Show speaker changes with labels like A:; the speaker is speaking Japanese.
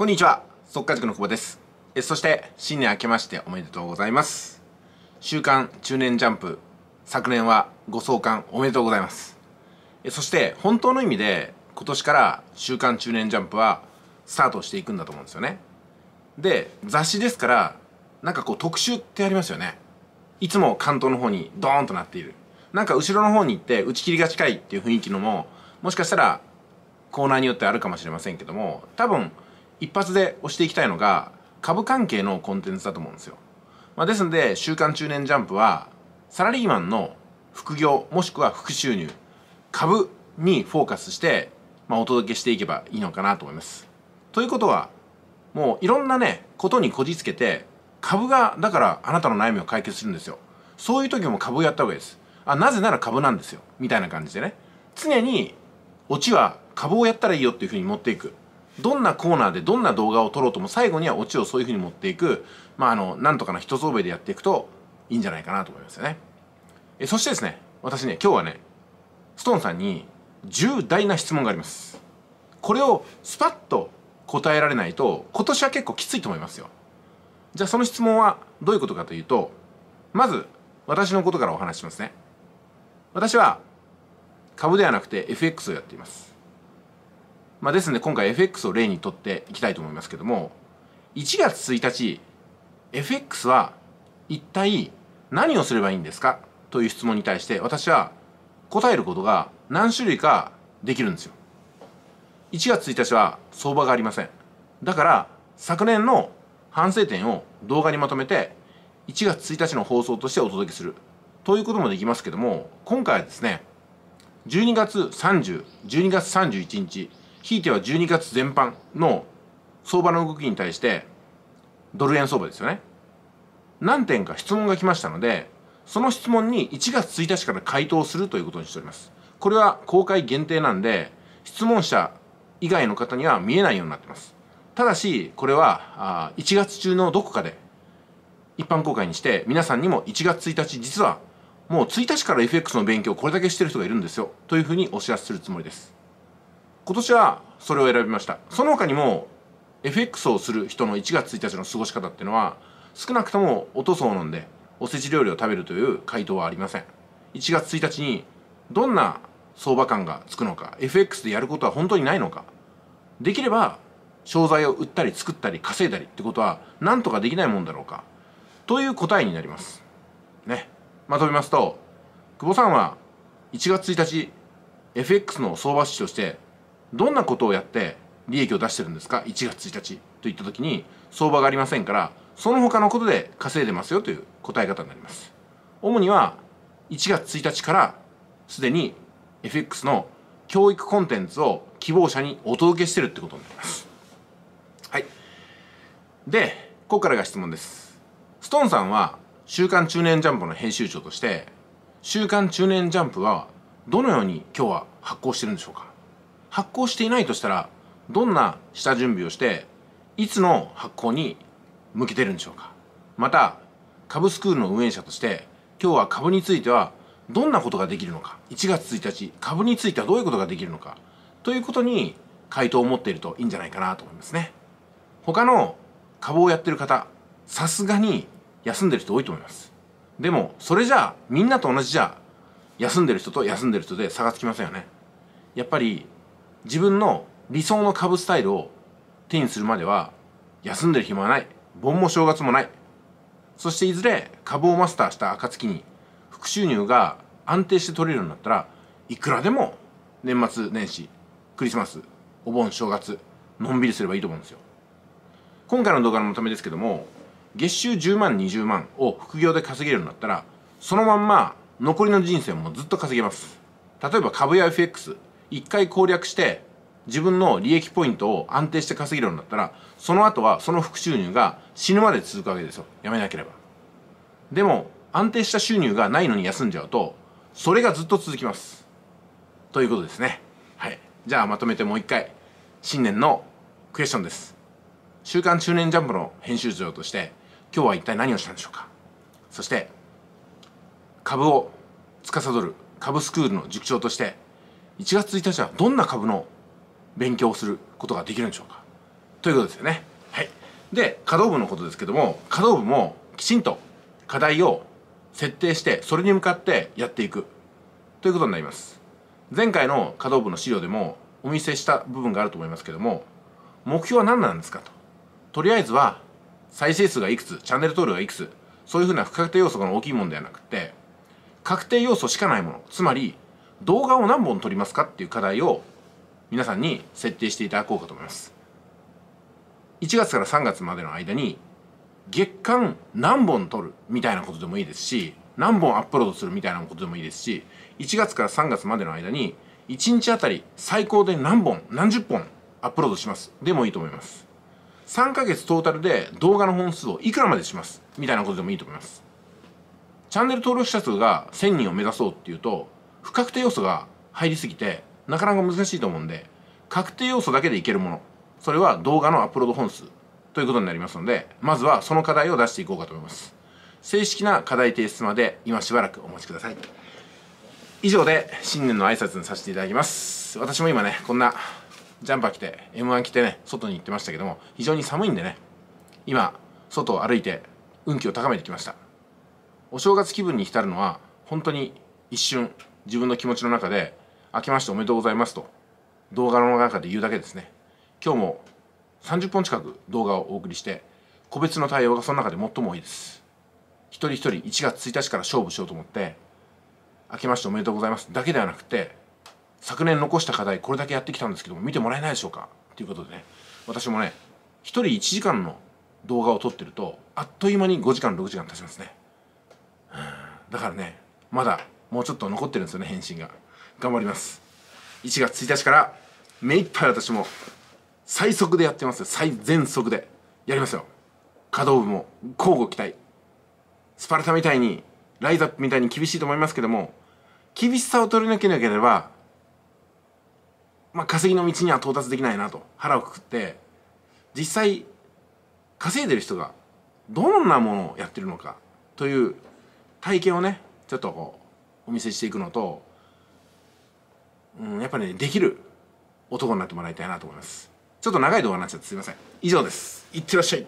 A: こんにちは、速稼塾の久保です。えそして、新年明けましておめでとうございます。週刊中年ジャンプ、昨年はご創刊おめでとうございます。えそして、本当の意味で、今年から週刊中年ジャンプはスタートしていくんだと思うんですよね。で、雑誌ですから、なんかこう特集ってありますよね。いつも関東の方にドーンとなっている。なんか後ろの方に行って打ち切りが近いっていう雰囲気のも、もしかしたらコーナーによってあるかもしれませんけども、多分一発で押していきたいのが株関係のコンテンツだと思うんですよ、まあ、ですので「週刊中年ジャンプ」はサラリーマンの副業もしくは副収入株にフォーカスして、まあ、お届けしていけばいいのかなと思いますということはもういろんなねことにこじつけて株がだからあなたの悩みを解決するんですよそういう時も株をやった方がいいですあなぜなら株なんですよみたいな感じでね常にオチは株をやったらいいよっていうふうに持っていくどんなコーナーでどんな動画を撮ろうとも最後にはオチをそういう風に持っていく、まあ、あの、なんとかな人相場でやっていくといいんじゃないかなと思いますよね。え、そしてですね、私ね、今日はね、ストーンさんに重大な質問があります。これをスパッと答えられないと、今年は結構きついと思いますよ。じゃあその質問はどういうことかというと、まず、私のことからお話しますね。私は、株ではなくて FX をやっています。まあ、ですね、今回 FX を例にとっていきたいと思いますけども1月1日 FX は一体何をすればいいんですかという質問に対して私は答えることが何種類かできるんですよ1月1日は相場がありませんだから昨年の反省点を動画にまとめて1月1日の放送としてお届けするということもできますけども今回はですね12月3012月31日ひいては12月全般の相場の動きに対してドル円相場ですよね何点か質問が来ましたのでその質問に1月1日から回答するということにしておりますこれは公開限定なんで質問者以外の方には見えないようになってますただしこれは1月中のどこかで一般公開にして皆さんにも1月1日実はもう1日から FX の勉強これだけしてる人がいるんですよというふうにお知らせするつもりです今年はそれを選びましたその他にも FX をする人の1月1日の過ごし方っていうのは少なくともおとそを飲んでおせち料理を食べるという回答はありません1月1日にどんな相場感がつくのか FX でやることは本当にないのかできれば商材を売ったり作ったり稼いだりってことはなんとかできないもんだろうかという答えになりますねまとめますと久保さんは1月1日 FX の相場師としてどんなことをやって利益を出してるんですか1月1日といった時に相場がありませんからその他のことで稼いでますよという答え方になります主には1月1日からすでに FX の教育コンテンツを希望者にお届けしてるってことになりますはいでここからが質問ですストーンさんは「週刊中年ジャンプ」の編集長として「週刊中年ジャンプ」はどのように今日は発行してるんでしょうか発行していないとしたらどんな下準備をしていつの発行に向けてるんでしょうかまた株スクールの運営者として今日は株についてはどんなことができるのか1月1日株についてはどういうことができるのかということに回答を持っているといいんじゃないかなと思いますね他の株をやってる方さすがに休んでる人多いと思いますでもそれじゃあみんなと同じじゃ休んでる人と休んでる人で差がつきませんよねやっぱり自分の理想の株スタイルを手にするまでは休んでる暇はない盆も正月もないそしていずれ株をマスターした暁に副収入が安定して取れるようになったらいくらでも年末年始クリスマスお盆正月のんびりすればいいと思うんですよ今回の動画のまとめですけども月収10万20万を副業で稼げるようになったらそのまんま残りの人生もずっと稼げます例えば株や FX 一回攻略して自分の利益ポイントを安定して稼げるようになったらその後はその副収入が死ぬまで続くわけですよやめなければでも安定した収入がないのに休んじゃうとそれがずっと続きますということですねはいじゃあまとめてもう一回新年のクエスチョンです週刊中年ジャンプの編集長として今日は一体何をしたんでしょうかそして株を司る株スクールの塾長として1月1日はどんな株の勉強をすることができるんでしょうかということですよね。はい、で稼働部のことですけども稼働部もきちんと課題を設定してそれに向かってやっていくということになります。前回の稼働部の資料でもお見せした部分があると思いますけども目標は何なんですかと。とりあえずは再生数がいくつチャンネル登録がいくつそういうふうな不確定要素が大きいものではなくて確定要素しかないものつまり動画を何本撮りますかっていう課題を皆さんに設定していただこうかと思います1月から3月までの間に月間何本撮るみたいなことでもいいですし何本アップロードするみたいなことでもいいですし1月から3月までの間に1日あたり最高で何本何十本アップロードしますでもいいと思います3ヶ月トータルで動画の本数をいくらまでしますみたいなことでもいいと思いますチャンネル登録者数が1000人を目指そうっていうと不確定要素が入りすぎてなかなか難しいと思うんで確定要素だけでいけるものそれは動画のアップロード本数ということになりますのでまずはその課題を出していこうかと思います正式な課題提出まで今しばらくお待ちください以上で新年の挨拶にさせていただきます私も今ねこんなジャンパー着て M1 着てね外に行ってましたけども非常に寒いんでね今外を歩いて運気を高めてきましたお正月気分に浸るのは本当に一瞬自分の気持ちの中で「明けましておめでとうございます」と動画の中で言うだけですね今日も30本近く動画をお送りして個別の対応がその中で最も多いです一人一人1月1日から勝負しようと思って「明けましておめでとうございます」だけではなくて昨年残した課題これだけやってきたんですけども見てもらえないでしょうかということでね私もね一人1時間の動画を撮ってるとあっという間に5時間6時間経ちますねだからねまだもうちょっと残ってるんですよね返信が頑張ります1月1日から目いっぱい私も最速でやってます最全速でやりますよ可動部も交互期待スパルタみたいにライザップみたいに厳しいと思いますけども厳しさを取り抜けなければまあ稼ぎの道には到達できないなと腹をくくって実際稼いでる人がどんなものをやってるのかという体験をねちょっとこお見せしていくのと、うん、やっぱねできる男になってもらいたいなと思いますちょっと長い動画になっちゃってすいません以上ですいってらっしゃい